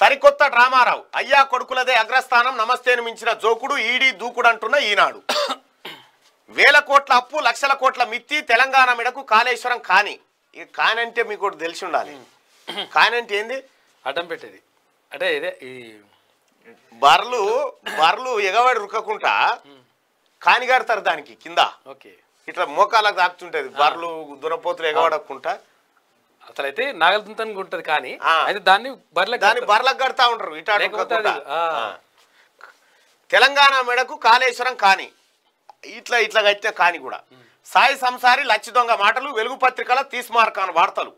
సరికొత్త డ్రామారావు అయ్యా కొడుకులదే అగ్రస్థానం నమస్తేను మించిన జోకుడు ఈడీ దూకుడు అంటున్న ఈనాడు వేల కోట్ల అప్పు లక్షల కోట్ల మిత్తి తెలంగాణ మెడకు కాళేశ్వరం కాని ఇక కానంటే మీకు తెలిసి ఉండాలి కానంటే ఏంది అడ్డం పెట్టేది అంటే ఇదే ఈ బర్లు బర్లు ఎగవాడి రుక్కకుండా కాని కడతారు దానికి కింద ఓకే ఇట్లా మోకాలకు తాకుతుంటది బర్లు దురపోతులు ఎగవడకుండా అసలు అయితే నాగలదుంతని ఉంటుంది కానీ అయితే దాన్ని బర్లకు దాన్ని బర్లకు కడతా ఉంటారు ఇటాడు తెలంగాణ మెడకు కాళేశ్వరం కాని ఇట్లా ఇట్లా కట్టిన కాని కూడా సాయి సంసారి లచ్చి దొంగ మాటలు వెలుగు పత్రికల తీసుమార్కాను వార్తలు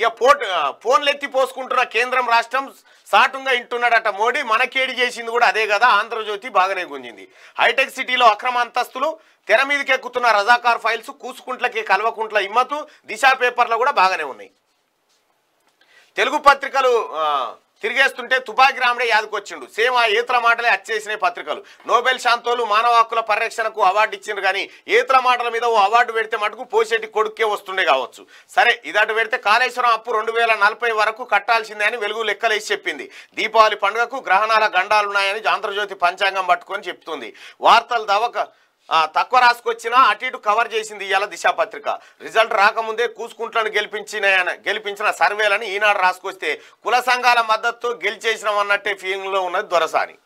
ఇక పోట్ ఫోన్లెత్తి పోసుకుంటున్న కేంద్రం రాష్ట్రం సాటుంగా ఇంటున్నాడట మోడీ మనకేడి చేసింది కూడా అదే కదా ఆంధ్రజ్యోతి బాగానే గుంజింది హైటెక్ సిటీలో అక్రమ అంతస్తులు తెర ఎక్కుతున్న రజాకార్ ఫైల్స్ కూసుకుంట్లకి కలవకుంట్ల ఇమ్మతు దిశా పేపర్లు కూడా బాగానే ఉన్నాయి తెలుగు పత్రికలు తిరిగేస్తుంటే తుపాకి రాముడే యాదకొచ్చిండు సేమ్ ఆ ఏతర మాటలే అచ్చేసినాయి పత్రికలు నోబెల్ శాంతోలు మానవ హక్కుల పరిరక్షణకు అవార్డు ఇచ్చిండ్రు కానీ ఏతర మాటల మీద ఓ అవార్డు పెడితే మటుకు పోసేటి కొడుకే వస్తుండే కావచ్చు సరే ఇదటు పెడితే కాళేశ్వరం అప్పు రెండు వరకు కట్టాల్సిందే అని వెలుగు లెక్కలేసి చెప్పింది దీపావళి పండుగకు గ్రహణాల గండాలున్నాయని ఆంధ్రజ్యోతి పంచాంగం పట్టుకొని చెప్తుంది వార్తలు దవక తక్కువ రాసుకొచ్చినా అటు ఇటు కవర్ చేసింది ఇవాళ దిశాపత్రిక రిజల్ట్ రాకముందే కూసుకుంటాను గెలిపించిన గెలిపించిన సర్వేలను ఈనాడు రాసుకొస్తే కుల సంఘాల మద్దతు గెలిచేసిన అన్నట్టే ఫీలింగ్లో ఉన్నది దొరసాని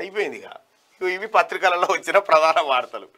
అయిపోయింది ఇక ఇవి పత్రికలలో వచ్చిన ప్రధాన వార్తలు